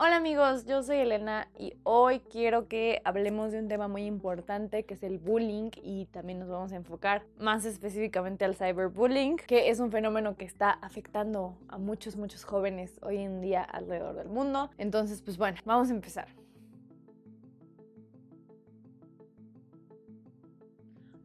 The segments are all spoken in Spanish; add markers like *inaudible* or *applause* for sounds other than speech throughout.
Hola amigos, yo soy Elena y hoy quiero que hablemos de un tema muy importante que es el bullying y también nos vamos a enfocar más específicamente al cyberbullying, que es un fenómeno que está afectando a muchos, muchos jóvenes hoy en día alrededor del mundo. Entonces, pues bueno, vamos a empezar.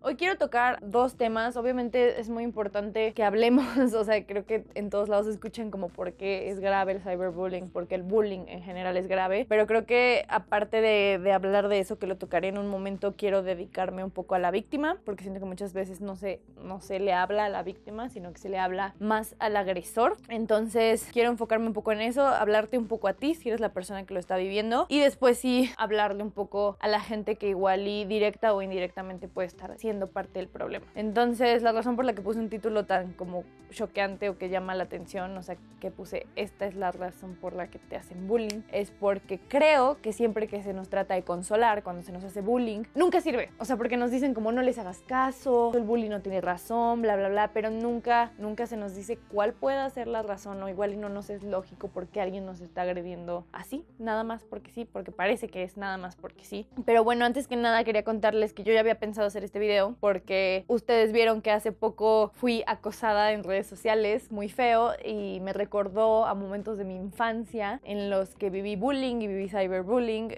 Hoy quiero tocar dos temas. Obviamente es muy importante que hablemos, *laughs* o sea, creo que en todos lados escuchan como por qué es grave el cyberbullying, porque el bullying en general es grave. Pero creo que aparte de, hablar de eso, que lo tocaré en un momento, quiero dedicarme un poco a la víctima, porque siento que muchas veces no se, no se le habla a la víctima, sino que se le habla más al agresor. Entonces quiero enfocarme un poco en eso, hablarte un poco a ti si eres la persona que lo está viviendo y después sí hablarle un poco a la gente que igual y directa o indirectamente puede estar haciendo parte del problema. Entonces, la razón por la que puse un título tan como choqueante o que llama la atención, o sea, que puse esta es la razón por la que te hacen bullying, es porque creo que siempre que se nos trata de consolar, cuando se nos hace bullying, nunca sirve. O sea, porque nos dicen como no les hagas caso, el bullying no tiene razón, bla, bla, bla, pero nunca, nunca se nos dice cuál pueda ser la razón o igual y no nos es lógico porque alguien nos está agrediendo así, nada más porque sí, porque parece que es nada más porque sí. Pero bueno, antes que nada quería contarles que yo ya había pensado hacer este video porque ustedes vieron que hace poco fui acosada en redes sociales muy feo y me recordó a momentos de mi infancia en los que viví bullying y viví cyberbullying.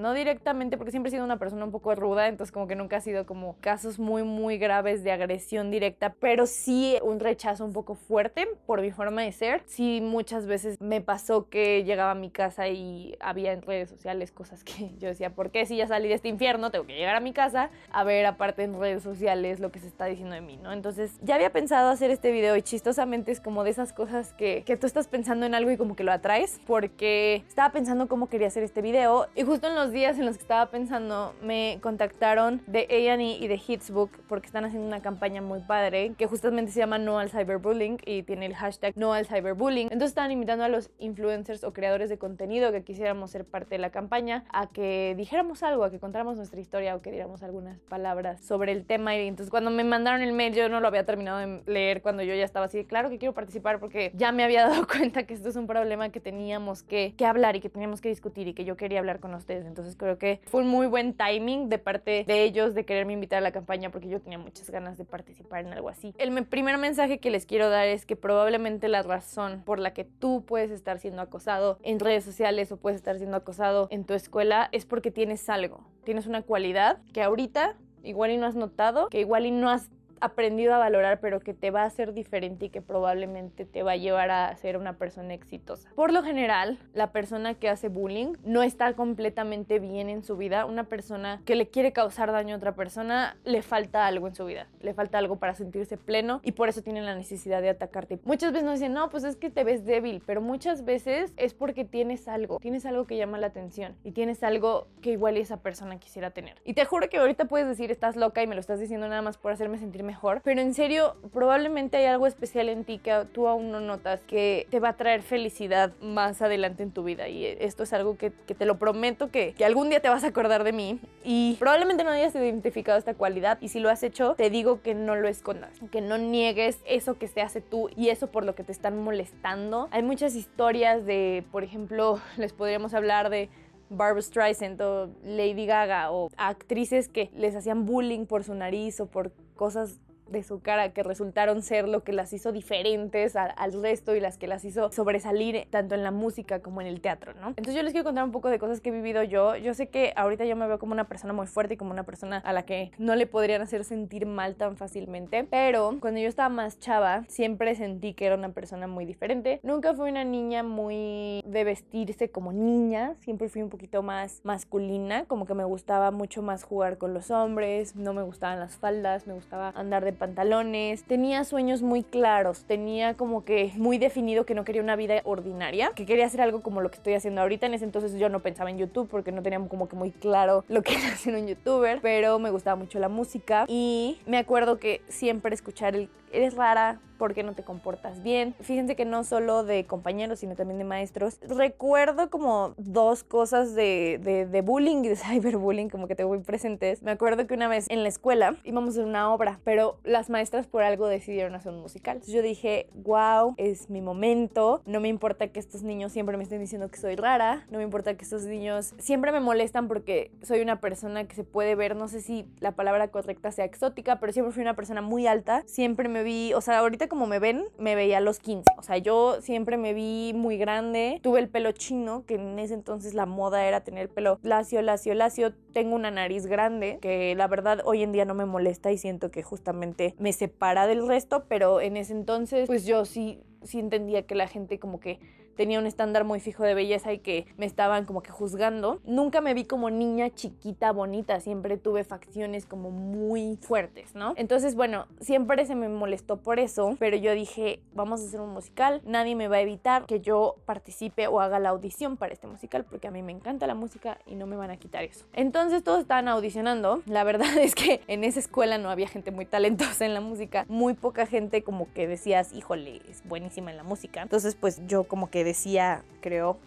no directamente porque siempre he sido una persona un poco ruda, entonces como que nunca ha sido como casos muy muy graves de agresión directa, pero sí un rechazo un poco fuerte por mi forma de ser. Sí muchas veces me pasó que llegaba a mi casa y había en redes sociales cosas que *laughs* yo decía, ¿por qué si ya salí de este infierno tengo que llegar a mi casa a ver aparte en redes sociales lo que se está diciendo de mí, ¿no? Entonces ya había pensado hacer este video y chistosamente es como de esas cosas que, que tú estás pensando en algo y como que lo atraes porque estaba pensando cómo quería hacer este video y justo en los días en los que estaba pensando me contactaron de A&E y de Hitsbook porque están haciendo una campaña muy padre que justamente se llama No al Cyberbullying y tiene el hashtag No al Cyberbullying. Entonces estaban invitando a los influencers o creadores de contenido que quisiéramos ser parte de la campaña a que dijéramos algo, a que contáramos nuestra historia o que diéramos algunas palabras sobre el tema y entonces cuando me mandaron el mail yo no lo había terminado de leer cuando yo ya estaba así, claro que quiero participar porque ya me había *laughs* dado cuenta que esto es un problema que teníamos que, que hablar y que teníamos que discutir y que yo quería hablar con ustedes. Entonces creo que fue un muy buen timing de parte de ellos de quererme invitar a la campaña porque yo tenía muchas ganas de participar en algo así. El primer mensaje que les quiero dar es que probablemente la razón por la que tú puedes estar siendo acosado en redes sociales o puedes estar siendo acosado en tu escuela es porque tienes algo, tienes una cualidad que ahorita igual y no has notado, que igual y no has aprendido a valorar, pero que te va a hacer diferente y que probablemente te va a llevar a ser una persona exitosa. Por lo general, la persona que hace bullying no está completamente bien en su vida. Una persona que le quiere causar daño a otra persona, le falta algo en su vida, le falta algo para sentirse pleno y por eso tiene la necesidad de atacarte. Muchas veces nos dicen, no, pues es que te ves débil, pero muchas veces es porque tienes algo, tienes algo que llama la atención y tienes algo que igual esa persona quisiera tener. Y te juro que ahorita puedes decir, estás loca y me lo estás diciendo nada más por hacerme sentirme mejor, pero en serio, probablemente hay algo especial en ti que tú aún no notas que te va a traer felicidad más adelante en tu vida y esto es algo que, te lo prometo que, que algún día te vas a acordar de mí y probablemente no hayas identificado esta cualidad y si lo has hecho, te digo que no lo escondas, que no niegues eso que se hace tú y eso por lo que te están molestando. Hay muchas historias de, por ejemplo, les podríamos hablar de Barbra Streisand o Lady Gaga o actrices que les hacían bullying por su nariz o por cosas de su cara que resultaron ser lo que las hizo diferentes al resto y las que las hizo sobresalir tanto en la música como en el teatro, ¿no? Entonces yo les quiero contar un poco de cosas que he vivido yo. Yo sé que ahorita yo me veo como una persona muy fuerte y como una persona a la que no le podrían hacer sentir mal tan fácilmente, pero cuando yo estaba más chava siempre sentí que era una persona muy diferente. Nunca fui una niña muy de vestirse como niña, siempre fui un poquito más masculina, como que me gustaba mucho más jugar con los hombres, no me gustaban las faldas, me gustaba andar de pantalones, tenía sueños muy claros, tenía como que muy definido que no quería una vida ordinaria, que quería hacer algo como lo que estoy haciendo ahorita. En ese entonces yo no pensaba en YouTube porque no tenía como que muy claro *laughs* lo que era ser un youtuber, pero me gustaba mucho la música y me acuerdo que siempre escuchar el Eres rara, por qué no te comportas bien. Fíjense que no solo de compañeros, sino también de maestros. Recuerdo como dos cosas de, bullying y de *laughs* cyberbullying, como que tengo muy presentes. Me acuerdo que una vez en la escuela íbamos a una obra, pero las maestras por algo decidieron hacer un musical. yo dije, wow, es mi momento. No me importa que estos niños siempre me estén diciendo que soy rara. No me importa que estos niños siempre me molestan porque soy una persona que se puede ver, no sé si la palabra correcta sea exótica, pero siempre fui una persona muy alta. Siempre me vi, o sea, ahorita como me ven, me veía a los 15. O sea, yo siempre me vi muy grande. Tuve el pelo chino, que en ese entonces la moda era tener pelo lacio, lacio, lacio. Tengo una nariz grande, que la verdad hoy en día no me molesta y siento que justamente me separa del resto, pero en ese entonces pues yo sí, sí entendía que la gente como que tenía un estándar muy fijo de belleza y que me estaban como que juzgando. Nunca me vi como niña chiquita, bonita, siempre tuve facciones como muy fuertes, ¿no? Entonces, bueno, siempre se me molestó por eso, pero yo dije, vamos a hacer un musical, nadie me va a evitar que yo participe o haga la audición para este musical, porque a mí me encanta la música y no me van a quitar eso. Entonces todos estaban audicionando, la verdad *laughs* es que en esa escuela no había gente muy talentosa en la música, muy poca gente como que decías, híjole, es buenísima en la música. Entonces, pues yo como que decía, creo,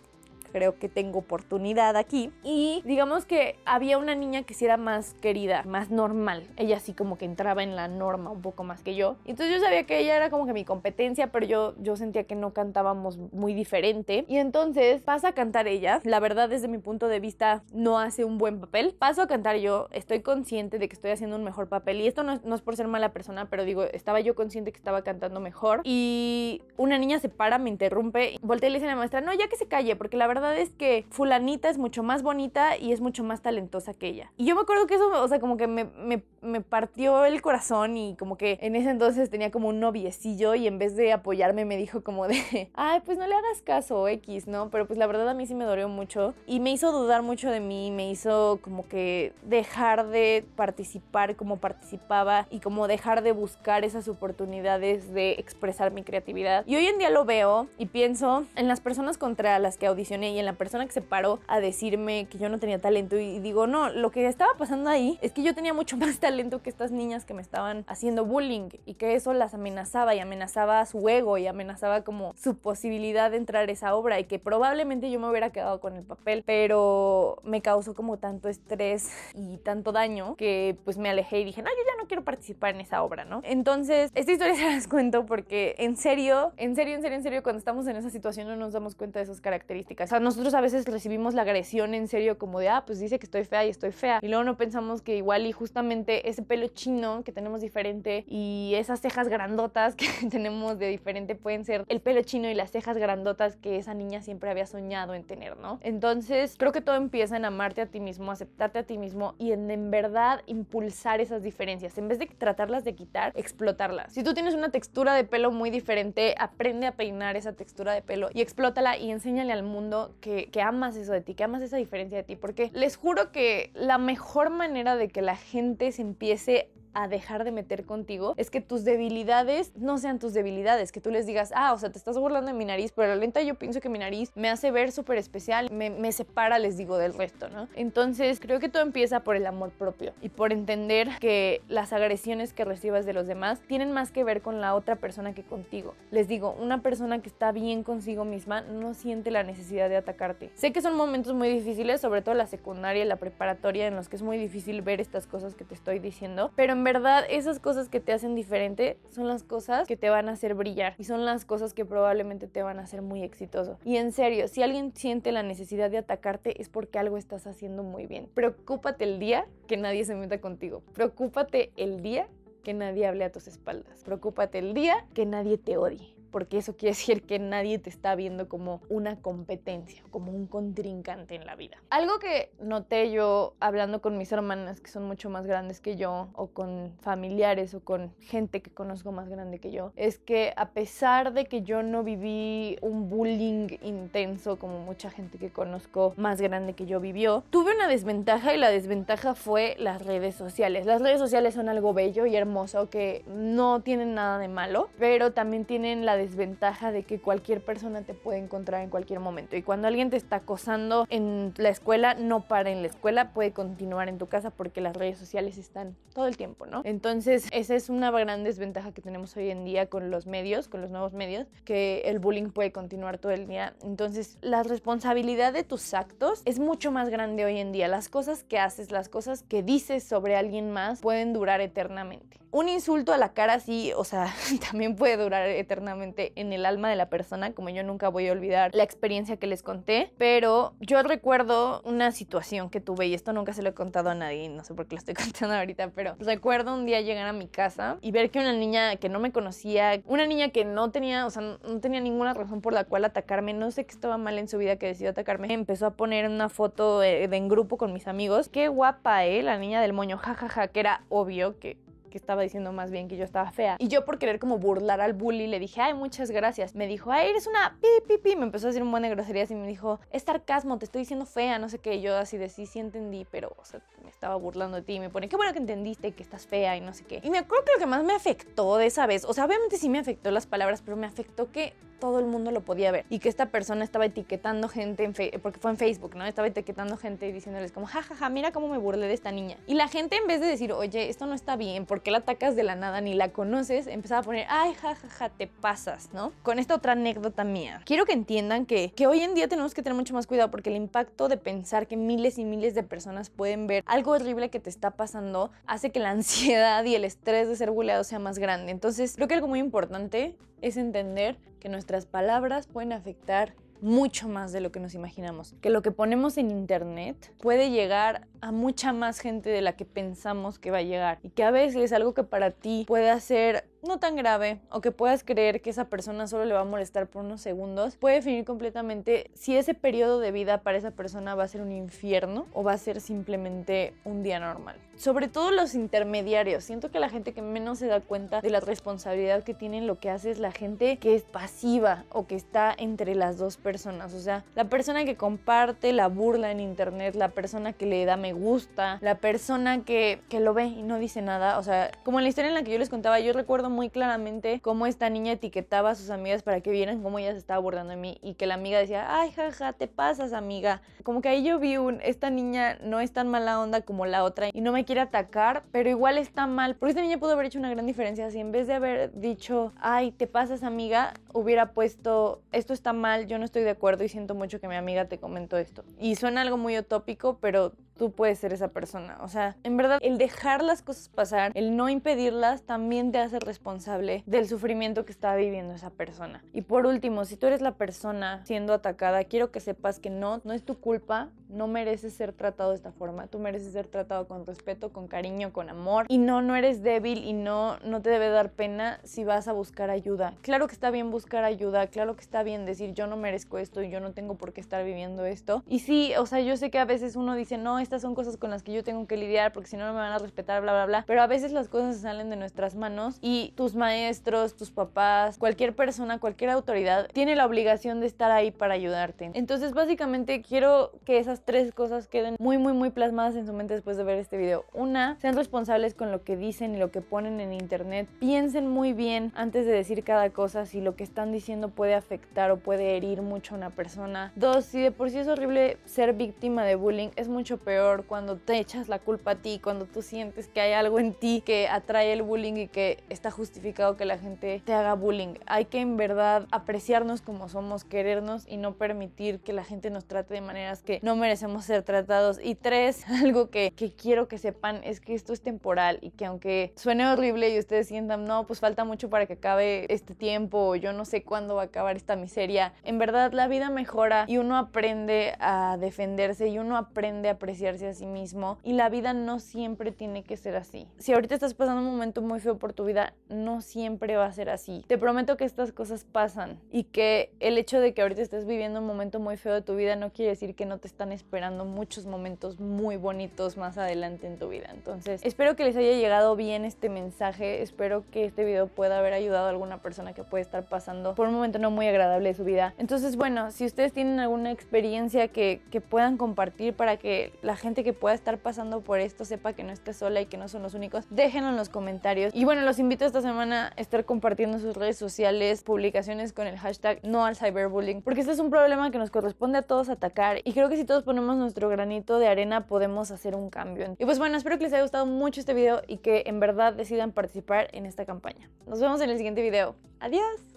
creo que tengo oportunidad aquí. Y digamos que había una niña que sí era más querida, más normal. Ella sí como que entraba en la norma un poco más que yo. Entonces yo sabía que ella era como que mi competencia, pero yo, yo sentía que no cantábamos muy diferente. Y entonces pasa a cantar ella. La verdad, desde mi punto de vista, no hace un buen papel. Paso a cantar yo. Estoy consciente de que estoy haciendo un mejor papel. Y esto no, es por ser mala persona, pero digo, estaba yo consciente que estaba cantando mejor. Y una niña se para, me interrumpe. Voltea y le dice a la maestra, no, ya que se calle, porque la verdad es que fulanita es mucho más bonita y es mucho más talentosa que ella. Y yo me acuerdo que eso, o sea, como que me, me, me partió el corazón y como que en ese entonces tenía como un noviecillo y en vez de apoyarme me dijo como de, *laughs* ay, pues no le hagas caso, X, ¿no? Pero pues la verdad a mí sí me dolió mucho y me hizo dudar mucho de mí, me hizo como que dejar de participar como participaba y como dejar de buscar esas oportunidades de expresar mi creatividad. Y hoy en día lo veo y pienso en las personas contra las que audicioné y en la persona que se paró a decirme que yo no tenía talento y digo, no, lo que estaba pasando ahí es que yo tenía mucho *laughs* más talento que estas niñas que me estaban haciendo bullying y que eso las amenazaba y amenazaba su ego y amenazaba como su posibilidad de entrar a esa obra y que probablemente yo me hubiera quedado con el papel, pero me causó como tanto estrés y tanto daño que pues me alejé y dije, no, yo ya no quiero participar en esa obra, ¿no? Entonces, esta historia *laughs* se las cuento porque en serio, en serio, en serio, en serio, cuando estamos en esa situación no nos damos cuenta de esas características nosotros a veces recibimos la agresión en serio como de, ah, pues dice que estoy fea y estoy fea. Y luego no pensamos que igual y justamente ese pelo chino que tenemos diferente y esas cejas grandotas *laughs* que tenemos de diferente pueden ser el pelo chino y las cejas grandotas que esa niña siempre había soñado en tener, ¿no? Entonces creo que todo empieza en amarte a ti mismo, aceptarte a ti mismo y en verdad impulsar esas diferencias. En vez de tratarlas de quitar, explotarlas. Si tú tienes una textura de pelo muy diferente, aprende a peinar esa textura de pelo y explótala y enséñale al mundo que, que amas eso de ti, que amas esa diferencia de ti, porque les juro que la mejor manera de que la gente se empiece a dejar de meter contigo es que tus debilidades no sean tus debilidades, que tú les digas, ah, o sea, te estás burlando de mi nariz, pero la lenta yo pienso que mi nariz me hace ver súper especial, me, separa, les digo, del resto, ¿no? Entonces, creo que todo empieza por el amor propio y por entender que las agresiones que recibas de los demás tienen más que ver con la otra persona que contigo. Les digo, una persona que está bien consigo misma no siente la necesidad de atacarte. Sé que son momentos muy difíciles, sobre todo la secundaria y la preparatoria, en los que es muy difícil ver estas cosas que te estoy diciendo, pero verdad esas cosas que te hacen diferente son las cosas que te van a hacer brillar y son las cosas que probablemente te van a hacer muy exitoso. Y en serio, si alguien siente la necesidad de atacarte es porque algo estás haciendo muy bien. Preocúpate el día que nadie se meta contigo. Preocúpate el día que nadie hable a tus espaldas. Preocúpate el día que nadie te odie porque eso quiere *laughs* decir que nadie te está viendo como una competencia, como un contrincante en la vida. Algo que noté yo hablando con mis hermanas que son mucho más grandes que yo, o con familiares, o con gente que conozco más grande que yo, es que a pesar de que yo no viví un bullying intenso como mucha gente que conozco más grande que yo vivió, tuve una desventaja y la desventaja fue las redes sociales. Las redes sociales son algo bello y hermoso que no tienen nada de malo, pero también tienen la desventaja de que cualquier persona te puede encontrar en cualquier momento. Y cuando alguien te está acosando en la escuela, no para en la escuela, puede continuar en tu casa porque las redes sociales están todo el tiempo, ¿no? Entonces, esa es una gran desventaja que tenemos hoy en día con los medios, con los nuevos medios, que el bullying puede continuar todo el día. Entonces, la responsabilidad de tus actos es mucho más grande hoy en día. Las cosas que haces, las cosas que dices sobre alguien más pueden durar eternamente un insulto a la cara sí, o sea, *laughs* también puede durar eternamente en el alma de la persona, como yo nunca voy a olvidar la experiencia que les conté, pero yo recuerdo una situación que tuve y esto nunca se lo he contado a nadie, no sé por qué lo estoy *laughs* contando ahorita, pero recuerdo un día llegar a mi casa y ver que una niña que no me conocía, una niña que no tenía, o sea, no tenía ninguna razón por la cual atacarme, no sé qué estaba mal en su vida que decidió atacarme, empezó a poner una foto de, en grupo con mis amigos, qué guapa, eh, la niña del moño, jajaja, que era obvio que que estaba diciendo más bien que yo estaba fea. Y yo por querer como burlar al bully le dije, ay, muchas gracias. Me dijo, ay, eres una pi, pi, pi. Me empezó a decir un buen de groserías y me dijo, es sarcasmo, te estoy diciendo fea, no sé qué. yo así de sí, sí entendí, pero, o sea, me estaba burlando de ti. Y me pone, qué bueno que entendiste que estás fea y no sé qué. Y me acuerdo que lo que más me afectó de esa vez, o sea, obviamente sí me afectó las palabras, pero me afectó que todo el mundo lo podía ver y que esta persona estaba etiquetando gente, en porque fue en Facebook, ¿no? Estaba etiquetando gente y diciéndoles como, jajaja, mira cómo me burlé de esta niña. Y la gente en vez de decir, oye, esto no está bien, ¿por qué la atacas de la nada ni la conoces? Empezaba a poner, ay, jajaja, te pasas, ¿no? Con esta otra anécdota mía. Quiero que entiendan que, que hoy en día tenemos que tener mucho más cuidado porque el impacto de pensar que miles y miles de personas pueden ver algo horrible que te está pasando hace que la *laughs* ansiedad y el estrés de ser buleado sea más grande. Entonces, creo que algo muy importante es entender que nuestras palabras pueden afectar mucho más de lo que nos imaginamos, que lo que ponemos en internet puede llegar a mucha más gente de la que pensamos que va a llegar y que a veces es algo que para ti puede hacer no tan grave o que puedas creer que esa persona solo le va a molestar por unos segundos, puede definir completamente si ese periodo de vida para esa persona va a ser un infierno o va a ser simplemente un día normal. Sobre todo los intermediarios. Siento que la gente que menos se da cuenta de la responsabilidad que tienen lo que hace es la gente que es pasiva o que está entre las dos personas. O sea, la persona que comparte la burla en internet, la persona que le da me gusta, la persona que, lo ve y no dice nada. O sea, como en la historia en la que yo les contaba, yo recuerdo muy claramente cómo esta niña etiquetaba a sus amigas para que vieran cómo ella se estaba abordando de mí y que la amiga decía, ay, jaja, te pasas, amiga. Como que ahí yo vi un, esta niña no es tan mala onda como la otra y no me quiere atacar, pero igual está mal, porque esta niña pudo haber hecho una gran diferencia si en vez de haber dicho, ay, te pasas, amiga, hubiera puesto, esto está mal, yo no estoy de acuerdo y siento mucho que mi amiga te comentó esto. Y suena algo muy utópico, pero tú puedes ser esa persona. O sea, en verdad, el dejar las cosas pasar, el no impedirlas, también te hace responsable del sufrimiento que está viviendo esa persona. Y por último, si tú eres la persona siendo atacada, quiero que sepas que no, no es tu culpa, no mereces ser tratado de esta forma, tú mereces ser tratado con respeto, con cariño, con amor. Y no, no eres débil y no, no te debe dar pena si vas a buscar ayuda. Claro que está bien buscar ayuda, claro que está bien decir yo no merezco esto y yo no tengo por qué estar viviendo esto. Y sí, o sea, yo sé que a veces uno dice, no, estas son cosas con las que yo tengo que lidiar porque si no, no me van a respetar, bla, bla, bla. Pero a veces las cosas salen de nuestras manos y tus maestros, tus papás, cualquier persona, cualquier autoridad tiene la obligación de estar ahí para ayudarte. Entonces, básicamente quiero que esas tres cosas queden muy, muy, muy plasmadas en su mente después de ver este video. Una, sean responsables con lo que dicen y lo que ponen en internet. Piensen muy bien antes de decir cada cosa si lo que están diciendo puede afectar o puede herir mucho a una persona. Dos, si de por sí es horrible ser víctima de bullying, es mucho peor cuando te echas la culpa a ti, cuando tú sientes que hay algo en ti que atrae el bullying y que está justificado que la gente te haga bullying. Hay que en verdad apreciarnos como somos, querernos y no permitir que la gente nos trate de maneras que no merecemos ser tratados. Y tres, *laughs* algo que, que quiero que sepan es que esto es temporal y que aunque suene horrible y ustedes sientan, no, pues falta mucho para que acabe este tiempo, o yo no sé cuándo va a acabar esta miseria, en verdad la vida mejora y uno aprende a defenderse y uno aprende a apreciar a sí mismo y la vida no siempre tiene que ser así. Si ahorita estás pasando un momento muy feo por tu vida, no siempre va a ser así. Te prometo que estas cosas pasan y que el hecho de que ahorita estés viviendo un momento muy feo de tu vida no quiere decir que no te están esperando muchos momentos muy bonitos más adelante en tu vida. Entonces, espero que les haya llegado bien este mensaje, espero que este video pueda haber ayudado a alguna persona que puede estar pasando por un momento no muy agradable de su vida. Entonces, bueno, si ustedes tienen alguna experiencia que, que puedan compartir para que la la gente que pueda estar pasando por esto sepa que no está sola y que no son los únicos. Déjenlo en los comentarios. Y bueno, los invito esta semana a estar compartiendo sus redes sociales, publicaciones con el hashtag no al cyberbullying, porque este es un problema que nos corresponde a todos atacar y creo que si todos ponemos nuestro granito de arena podemos hacer un cambio. Y pues bueno, espero que les haya gustado mucho este video y que en verdad decidan participar en esta campaña. Nos vemos en el siguiente video. Adiós.